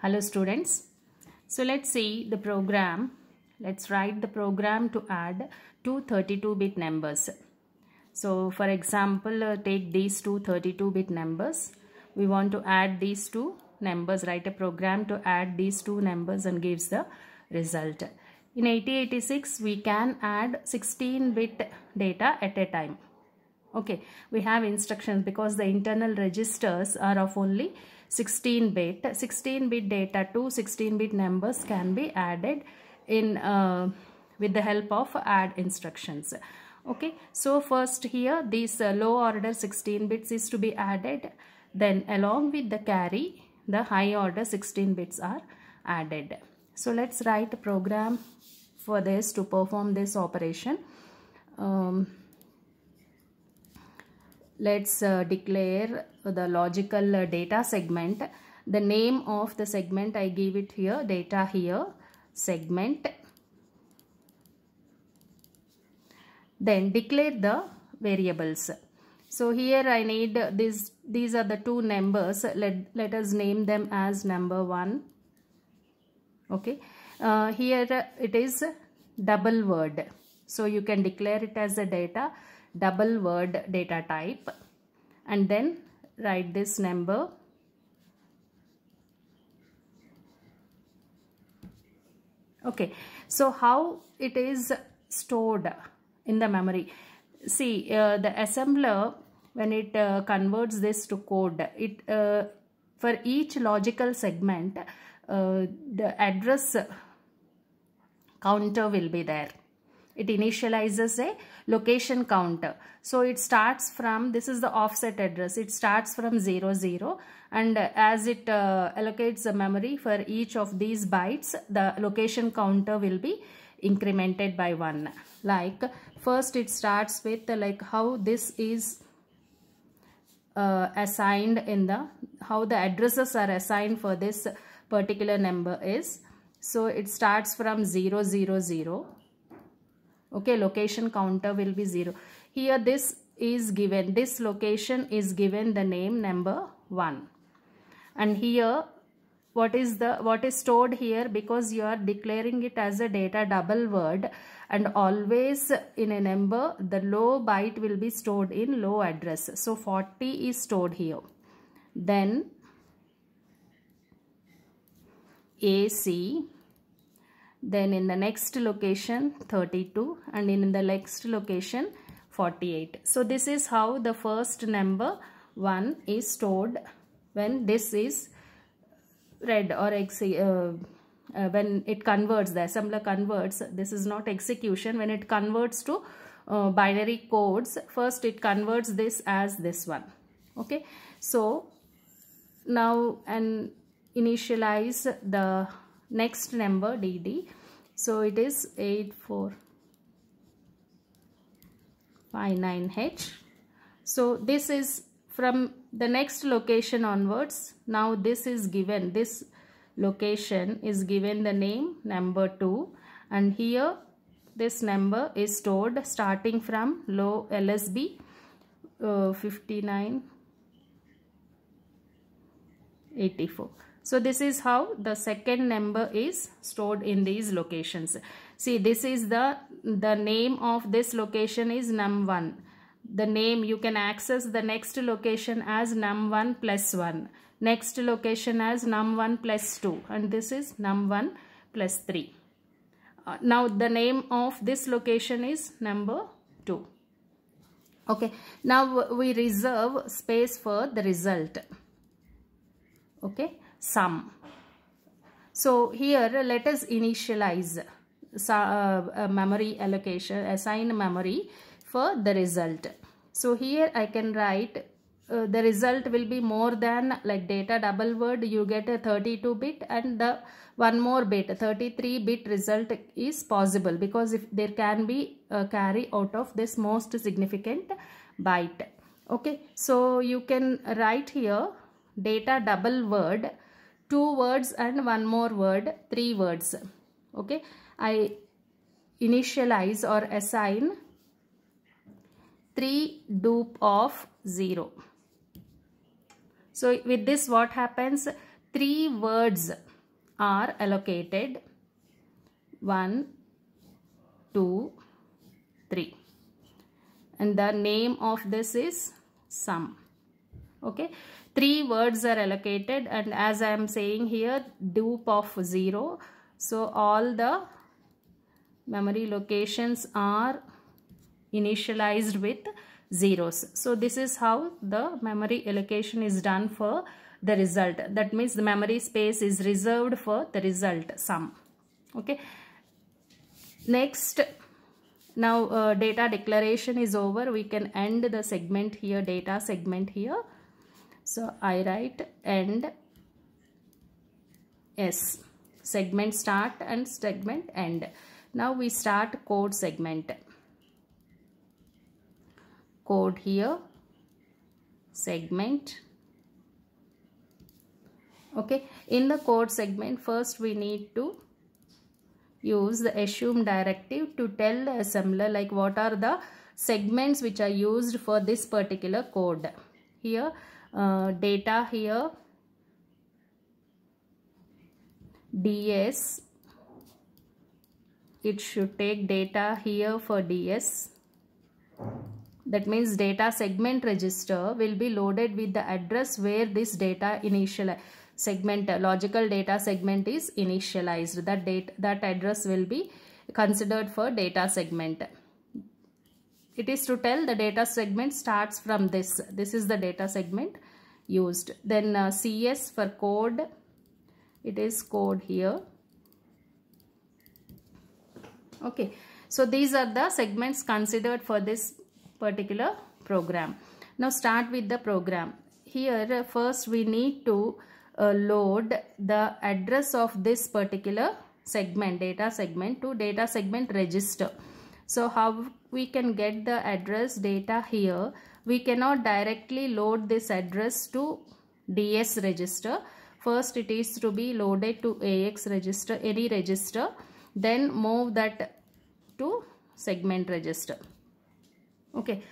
Hello students. So let's see the program. Let's write the program to add two 32-bit numbers. So for example, uh, take these two 32-bit numbers. We want to add these two numbers, write a program to add these two numbers and gives the result. In 8086, we can add 16-bit data at a time okay we have instructions because the internal registers are of only 16 bit 16 bit data to 16 bit numbers can be added in uh, with the help of add instructions okay so first here this uh, low order 16 bits is to be added then along with the carry the high order 16 bits are added so let's write a program for this to perform this operation um, let's uh, declare the logical uh, data segment the name of the segment i gave it here data here segment then declare the variables so here i need this these are the two numbers let let us name them as number 1 okay uh, here it is double word so you can declare it as a data double word data type and then write this number okay so how it is stored in the memory see uh, the assembler when it uh, converts this to code it uh, for each logical segment uh, the address counter will be there it initializes a location counter. So it starts from, this is the offset address, it starts from 0, 0 and as it uh, allocates the memory for each of these bytes, the location counter will be incremented by 1. Like first it starts with uh, like how this is uh, assigned in the, how the addresses are assigned for this particular number is. So it starts from 000 okay location counter will be 0 here this is given this location is given the name number 1 and here what is the what is stored here because you are declaring it as a data double word and always in a number the low byte will be stored in low address so 40 is stored here then AC then in the next location 32 and in the next location 48 so this is how the first number 1 is stored when this is read or uh, uh, when it converts the assembler converts this is not execution when it converts to uh, binary codes first it converts this as this one okay so now and initialize the next number dd so it is 8459h so this is from the next location onwards now this is given this location is given the name number 2 and here this number is stored starting from low lsb uh, 59 84. So this is how the second number is stored in these locations. See this is the, the name of this location is num1. The name you can access the next location as num1 plus 1. Next location as num1 plus 2 and this is num1 plus 3. Uh, now the name of this location is number 2. Okay, now we reserve space for the result okay sum so here let us initialize uh, uh, memory allocation assign memory for the result so here i can write uh, the result will be more than like data double word you get a 32 bit and the one more bit 33 bit result is possible because if there can be a carry out of this most significant byte okay so you can write here data double word two words and one more word three words okay I initialize or assign three dupe of 0 so with this what happens three words are allocated one two three and the name of this is sum okay three words are allocated and as i am saying here dupe of zero so all the memory locations are initialized with zeros so this is how the memory allocation is done for the result that means the memory space is reserved for the result sum okay next now uh, data declaration is over we can end the segment here data segment here so I write end S. Segment start and segment end. Now we start code segment. Code here. Segment okay in the code segment first we need to use the assume directive to tell the assembler like what are the segments which are used for this particular code here uh, data here ds it should take data here for ds that means data segment register will be loaded with the address where this data initial segment logical data segment is initialized that date that address will be considered for data segment it is to tell the data segment starts from this. This is the data segment used. Then uh, CS for code. It is code here. Okay. So these are the segments considered for this particular program. Now start with the program. Here uh, first we need to uh, load the address of this particular segment, data segment to data segment register. So how we can get the address data here? We cannot directly load this address to DS register. First it is to be loaded to AX register, any register. Then move that to segment register. Okay,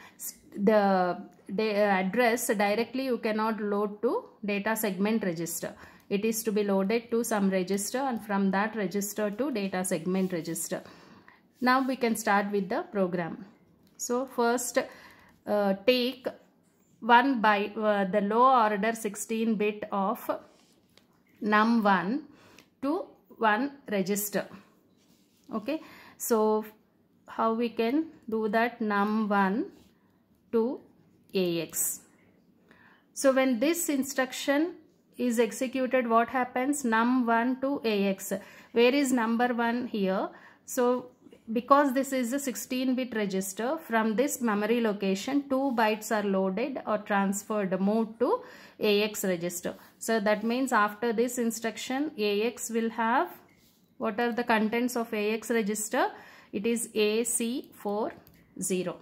the, the address directly you cannot load to data segment register. It is to be loaded to some register and from that register to data segment register. Now we can start with the program. So first uh, take 1 by uh, the low order 16 bit of num1 to 1 register. Okay. So how we can do that num1 to ax. So when this instruction is executed what happens num1 to ax. Where is number 1 here? So because this is a 16-bit register, from this memory location, 2 bytes are loaded or transferred, moved to AX register. So that means after this instruction, AX will have, what are the contents of AX register? It is AC40.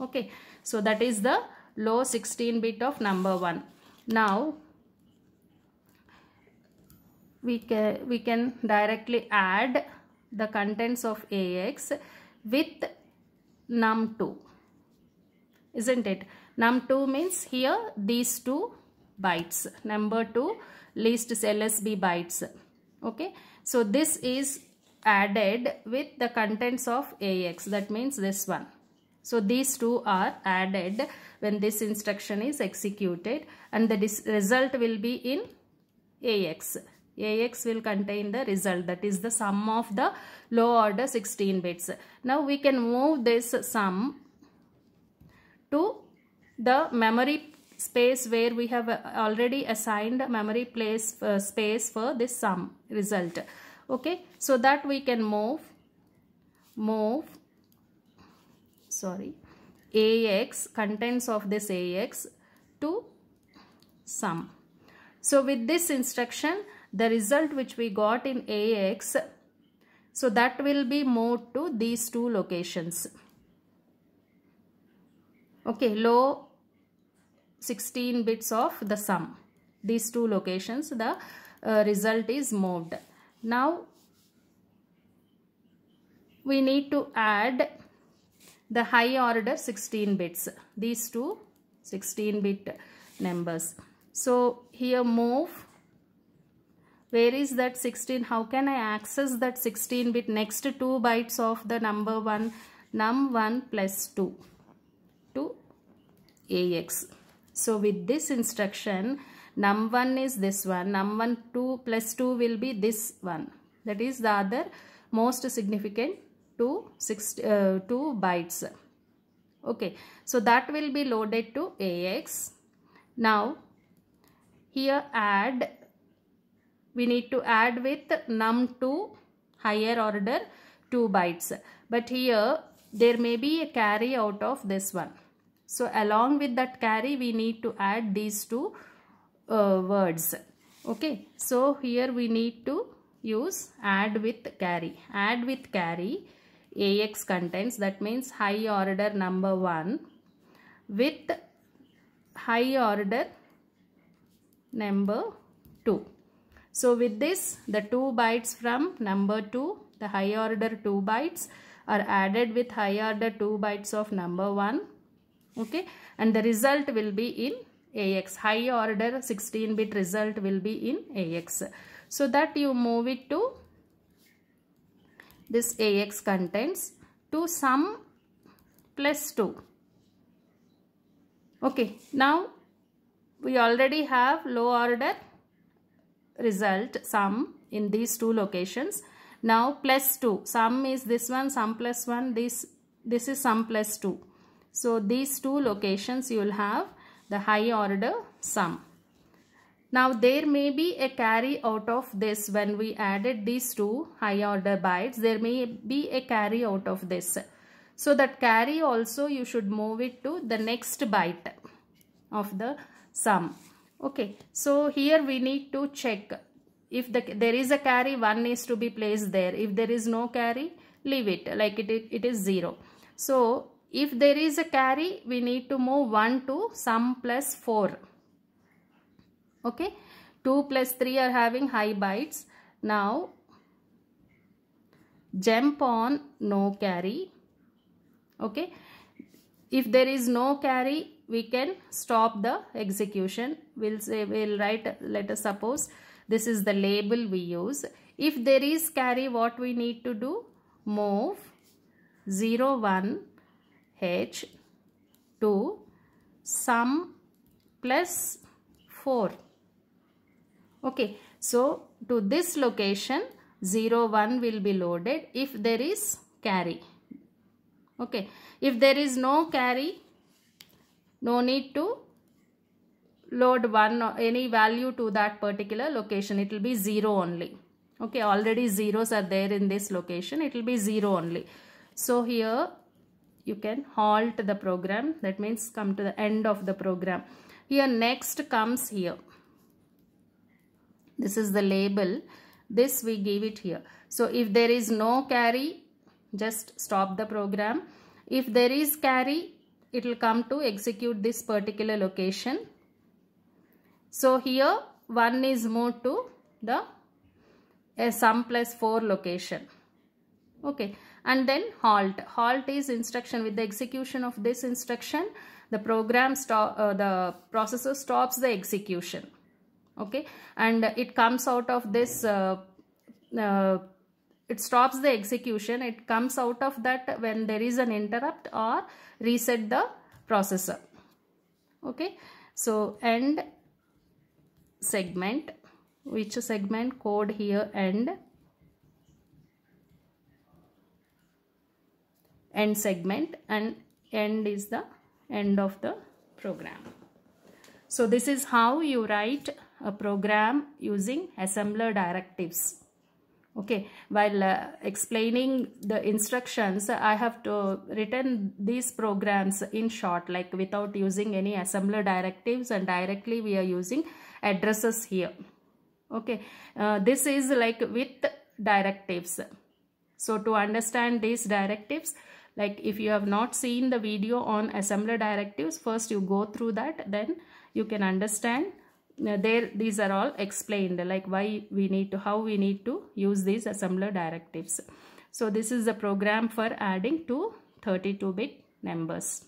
Okay, so that is the low 16-bit of number 1. Now, we can, we can directly add the contents of AX with num2 isn't it num2 means here these two bytes number 2 least lsb bytes okay so this is added with the contents of ax that means this one so these two are added when this instruction is executed and the result will be in ax AX will contain the result that is the sum of the low order 16 bits. Now we can move this sum to the memory space where we have already assigned memory place uh, space for this sum result. Okay, so that we can move, move, sorry, AX, contents of this AX to sum. So with this instruction, the result which we got in AX so that will be moved to these two locations okay low 16 bits of the sum these two locations the uh, result is moved now we need to add the high order 16 bits these two 16 bit numbers so here move where is that 16 how can I access that 16 bit next 2 bytes of the number 1 num1 plus 2 to AX so with this instruction num1 is this one num1 2 plus 2 will be this one that is the other most significant 2 six, uh, 2 bytes okay so that will be loaded to AX now here add we need to add with num2 higher order 2 bytes. But here there may be a carry out of this one. So along with that carry we need to add these two uh, words. Okay. So here we need to use add with carry. Add with carry AX contains that means high order number 1 with high order number 2. So with this, the two bytes from number 2, the high order 2 bytes are added with high order 2 bytes of number 1. Okay. And the result will be in AX. High order 16 bit result will be in AX. So that you move it to this AX contents to sum plus 2. Okay. Now we already have low order result sum in these two locations. Now plus 2. Sum is this one, sum plus 1. This, this is sum plus 2. So these two locations you will have the high order sum. Now there may be a carry out of this when we added these two high order bytes. There may be a carry out of this. So that carry also you should move it to the next byte of the sum okay so here we need to check if the, there is a carry one is to be placed there if there is no carry leave it like it, it, it is zero so if there is a carry we need to move 1 to sum plus 4 okay 2 plus 3 are having high bites now jump on no carry okay if there is no carry we can stop the execution. We'll say, we'll write, let us suppose this is the label we use. If there is carry, what we need to do? Move 01H to sum plus 4. Okay, so to this location 01 will be loaded if there is carry. Okay, if there is no carry, no need to load one any value to that particular location it will be 0 only okay already zeros are there in this location it will be 0 only so here you can halt the program that means come to the end of the program here next comes here this is the label this we give it here so if there is no carry just stop the program if there is carry it will come to execute this particular location. So here 1 is moved to the a sum plus 4 location. Okay and then halt. Halt is instruction with the execution of this instruction the program stop uh, the processor stops the execution. Okay and it comes out of this uh, uh, it stops the execution it comes out of that when there is an interrupt or reset the processor okay so end segment which segment code here end end segment and end is the end of the program so this is how you write a program using assembler directives okay while uh, explaining the instructions i have to written these programs in short like without using any assembler directives and directly we are using addresses here okay uh, this is like with directives so to understand these directives like if you have not seen the video on assembler directives first you go through that then you can understand there these are all explained like why we need to how we need to use these assembler directives so this is the program for adding two 32 bit numbers